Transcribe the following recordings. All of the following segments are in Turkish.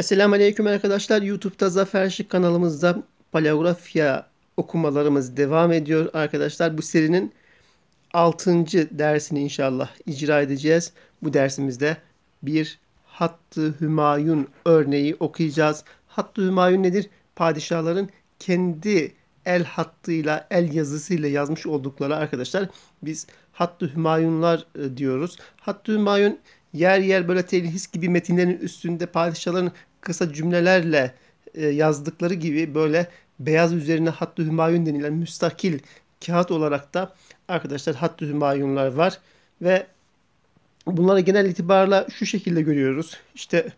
Esselamu Aleyküm arkadaşlar. YouTube'da Zafer Şık kanalımızda paleografya okumalarımız devam ediyor arkadaşlar. Bu serinin 6. dersini inşallah icra edeceğiz. Bu dersimizde bir Hattı Hümayun örneği okuyacağız. Hattı Hümayun nedir? Padişahların kendi el hattıyla, el yazısıyla yazmış oldukları arkadaşlar biz Hattı Hümayunlar e, diyoruz. Hattı Hümayun yer yer böyle telhis gibi metinlerin üstünde padişahların kısa cümlelerle e, yazdıkları gibi böyle beyaz üzerine hattı hümayun denilen müstakil kağıt olarak da arkadaşlar hattı hümayunlar var ve bunları genel itibarla şu şekilde görüyoruz. İşte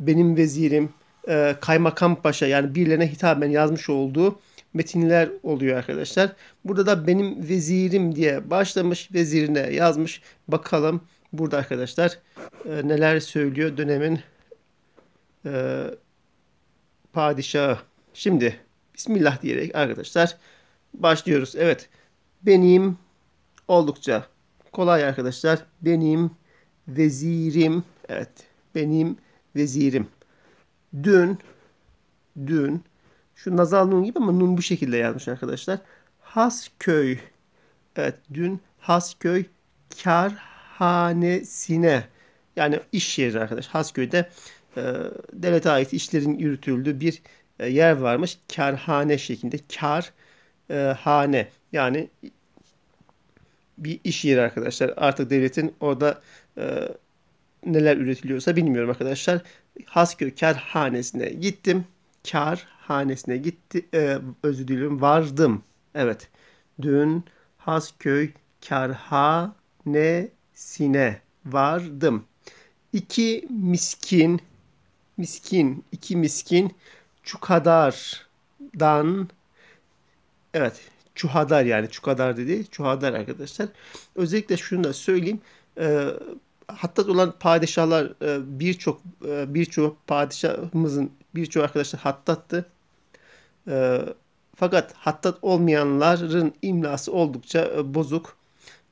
benim vezirim, e, kaymakam paşa yani birilerine hitaben yazmış olduğu metinler oluyor arkadaşlar. Burada da benim vezirim diye başlamış, vezirine yazmış. Bakalım burada arkadaşlar e, neler söylüyor dönemin e, ee, padişahı. Şimdi Bismillah diyerek arkadaşlar başlıyoruz. Evet benim oldukça kolay arkadaşlar. Benim vezirim. Evet benim vezirim. Dün dün şu nazal nun gibi ama nun bu şekilde yazmış arkadaşlar. Hasköy. Evet dün Hasköy karhanesine yani iş yeri arkadaş. Hasköy'de e, devlete ait işlerin yürütüldüğü bir e, yer varmış. Kerhane şeklinde. Kar e, Yani bir iş yeri arkadaşlar. Artık devletin orada e, neler üretiliyorsa bilmiyorum arkadaşlar. Hasköy Kerhanesi'ne gittim. Kerhanesine gitti. E, özür diliyorum. Vardım. Evet. Dün Hasköy Kerhanesi'ne vardım. İki miskin miskin, iki miskin çukadardan evet çuhadar yani çukadar dedi. Çuhadar arkadaşlar. Özellikle şunu da söyleyeyim. E, hatta olan padişahlar e, birçok e, birçok padişahımızın birçok arkadaşlar hattattı. E, fakat hattat olmayanların imlası oldukça e, bozuk.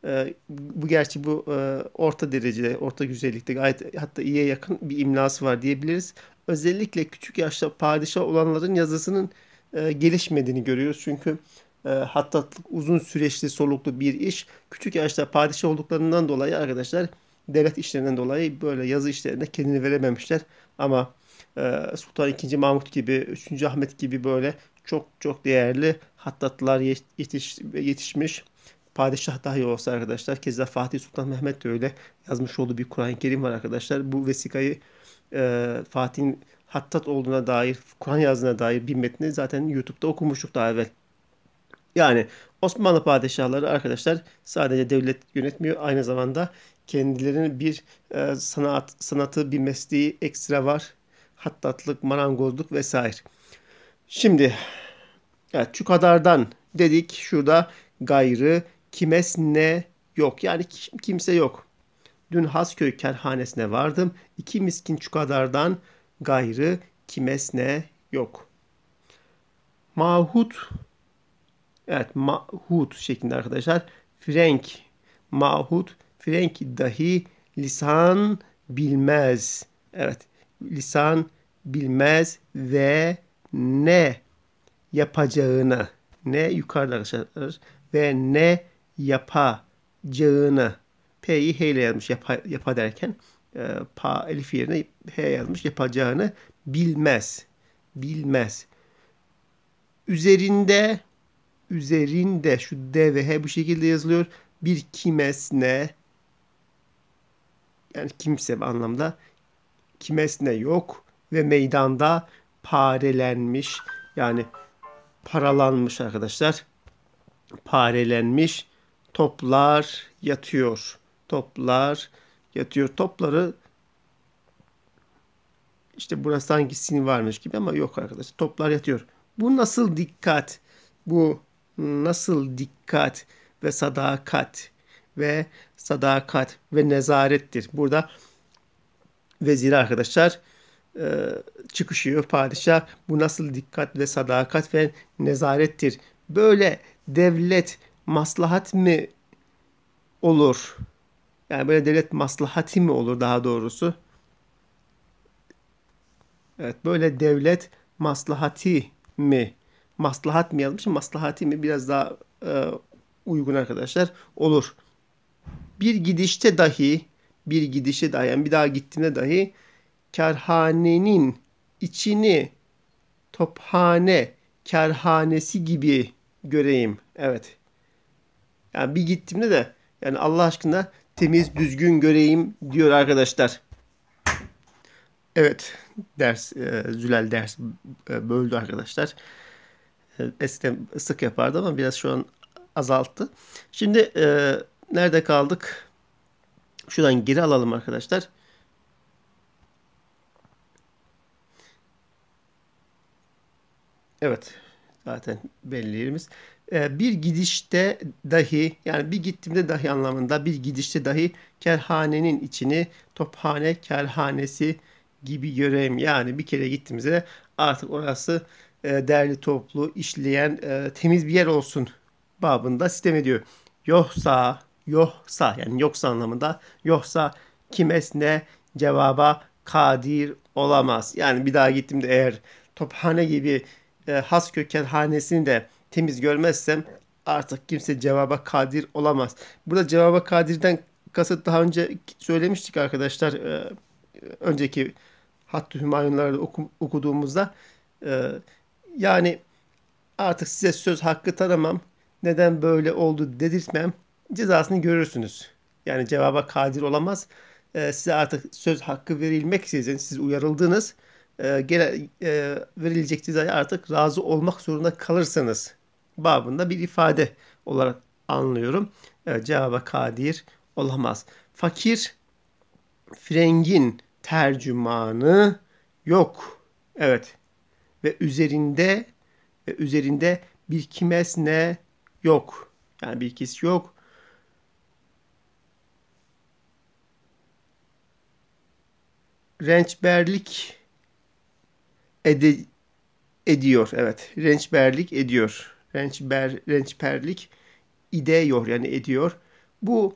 Ee, bu gerçi bu e, orta derecede, orta güzellikte gayet hatta iyiye yakın bir imlası var diyebiliriz. Özellikle küçük yaşta padişah olanların yazısının e, gelişmediğini görüyoruz. Çünkü e, hattatlık uzun süreçli soluklu bir iş. Küçük yaşta padişah olduklarından dolayı arkadaşlar devlet işlerinden dolayı böyle yazı işlerine kendini verememişler. Ama Sultan II. Mahmut gibi, 3. Ahmet gibi böyle çok çok değerli hattatlar yetiş, yetişmiş Padişah dahi olsa arkadaşlar keza Fatih Sultan Mehmet de öyle yazmış olduğu bir Kur'an-ı Kerim var arkadaşlar. Bu vesikayı e, Fatih'in hattat olduğuna dair, Kur'an yazdığına dair bir metni zaten YouTube'da okumuştuk daha evvel. Yani Osmanlı padişahları arkadaşlar sadece devlet yönetmiyor aynı zamanda kendilerinin bir e, sanat sanatı bir mesleği ekstra var. Hattatlık, marangozluk vesaire. Şimdi evet, şu dedik. Şurada gayrı kimes ne yok. Yani kimse yok. Dün Hasköy kerhanesine vardım. İki miskin çukadardan gayrı kimes ne yok. Mahut Evet mahut şeklinde arkadaşlar. Frank mahut Frank dahi lisan bilmez. Evet lisan bilmez ve ne yapacağını ne yukarıda arkadaşlar ve ne yapacağını P'yi H ile yazmış yapa, yapa derken e, pa elif yerine H yazmış yapacağını bilmez. Bilmez. Üzerinde üzerinde şu D ve H bu şekilde yazılıyor. Bir kimesne yani kimse anlamda kimesne yok ve meydanda parelenmiş yani paralanmış arkadaşlar. Parelenmiş toplar yatıyor. Toplar yatıyor. Topları işte burası hangisini varmış gibi ama yok arkadaşlar. Toplar yatıyor. Bu nasıl dikkat? Bu nasıl dikkat ve sadakat ve sadakat ve nezarettir. Burada vezir arkadaşlar e, çıkışıyor padişah. Bu nasıl dikkat ve sadakat ve nezarettir. Böyle devlet maslahat mı olur? Yani böyle devlet maslahati mi olur daha doğrusu? Evet böyle devlet maslahati mi? Maslahat mı yazmışım? Maslahati mi? Biraz daha e, uygun arkadaşlar olur. Bir gidişte dahi bir gidişe dahi yani bir daha gittiğinde dahi kerhanenin içini tophane kerhanesi gibi göreyim. Evet yani bir gittiğimde de yani Allah aşkına temiz düzgün göreyim diyor arkadaşlar. Evet ders e, Zülal ders e, böldü arkadaşlar. E, eskiden sık yapardı ama biraz şu an azalttı. Şimdi e, nerede kaldık? Şuradan geri alalım arkadaşlar. Evet zaten belli yerimiz. E, bir gidişte dahi yani bir gittiğimde dahi anlamında bir gidişte dahi kerhanenin içini tophane kerhanesi gibi göreyim. Yani bir kere gittiğimizde artık orası e, derli toplu işleyen e, temiz bir yer olsun babında sistem ediyor. Yoksa yoksa yani yoksa anlamında yoksa kimes ne cevaba kadir olamaz. Yani bir daha gittiğimde eğer tophane gibi e, has köken hanesini de temiz görmezsem artık kimse cevaba kadir olamaz. Burada cevaba kadirden kasıt daha önce söylemiştik arkadaşlar e, önceki Hattı Hümayunlar'da okuduğumuzda e, yani artık size söz hakkı tanımam neden böyle oldu dedirtmem cezasını görürsünüz. Yani cevaba kadir olamaz. size artık söz hakkı verilmek sizin siz uyarıldınız e, gene, e, verilecek cezaya artık razı olmak zorunda kalırsanız babında bir ifade olarak anlıyorum. E, cevaba kadir olamaz. Fakir frengin tercümanı yok. Evet. Ve üzerinde ve üzerinde bir kimes ne yok. Yani bir kis yok. Rençberlik ede, ediyor. Evet. Rençberlik ediyor. Rençber, rençperlik ideyor yani ediyor. Bu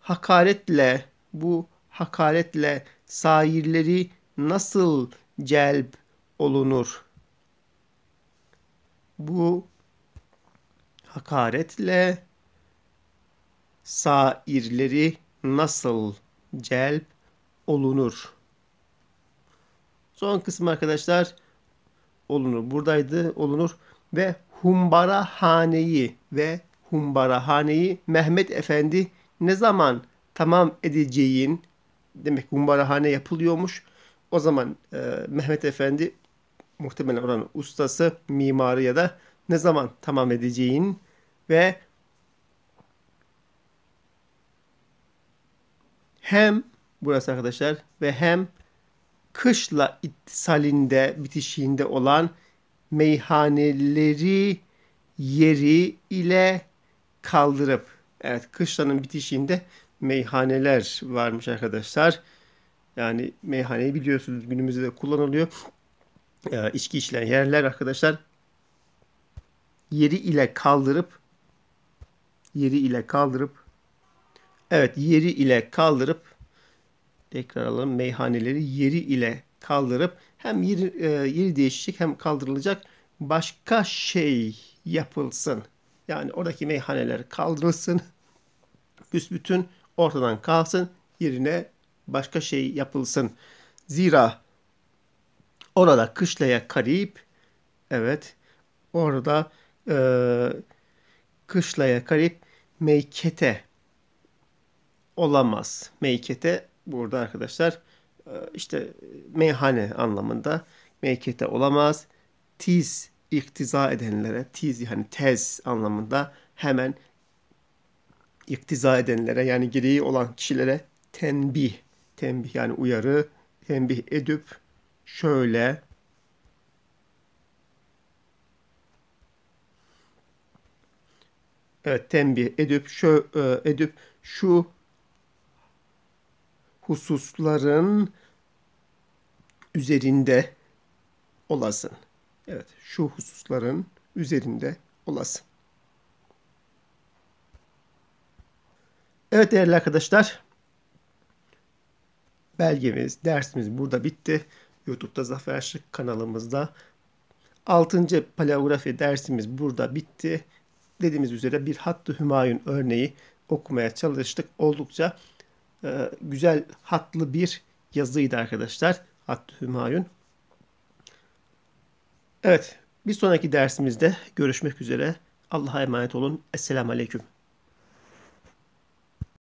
hakaretle bu hakaretle sairleri nasıl celp olunur? Bu hakaretle sairleri nasıl celp olunur? Son kısım arkadaşlar olunur. Buradaydı olunur. Ve Humbara Haneyi ve Humbara Haneyi Mehmet Efendi ne zaman tamam edeceğin demek Humbara Hane yapılıyormuş. O zaman e, Mehmet Efendi muhtemelen oranın ustası, mimarı ya da ne zaman tamam edeceğin ve hem burası arkadaşlar ve hem kışla ittisalinde bitişiğinde olan meyhaneleri yeri ile kaldırıp evet kışlanın bitişiğinde meyhaneler varmış arkadaşlar. Yani meyhaneyi biliyorsunuz günümüzde de kullanılıyor. Ee, içki içilen yerler arkadaşlar yeri ile kaldırıp yeri ile kaldırıp evet yeri ile kaldırıp tekrar alalım meyhaneleri yeri ile kaldırıp hem yeri, e, yeri değişecek hem kaldırılacak başka şey yapılsın. Yani oradaki meyhaneler kaldırılsın. Büsbütün ortadan kalsın. Yerine başka şey yapılsın. Zira orada kışlaya karayıp evet orada e, kışlaya karayıp meykete olamaz. Meykete burada arkadaşlar e, işte e, meyhane anlamında meykete olamaz. Tiz iktiza edenlere, tiz yani tez anlamında hemen iktiza edenlere yani gereği olan kişilere tenbih, tenbih yani uyarı, tenbih edip şöyle Evet, tenbih edip şu e, edip şu hususların üzerinde olasın. Evet, şu hususların üzerinde olasın. Evet değerli arkadaşlar, belgemiz, dersimiz burada bitti. YouTube'da Zafer Aşık kanalımızda 6. paleografi dersimiz burada bitti. Dediğimiz üzere bir Hattı Hümayun örneği okumaya çalıştık. Oldukça ee, güzel hatlı bir yazıydı arkadaşlar. Hattı Hümayun. Evet bir sonraki dersimizde görüşmek üzere. Allah'a emanet olun. Esselamu Aleyküm.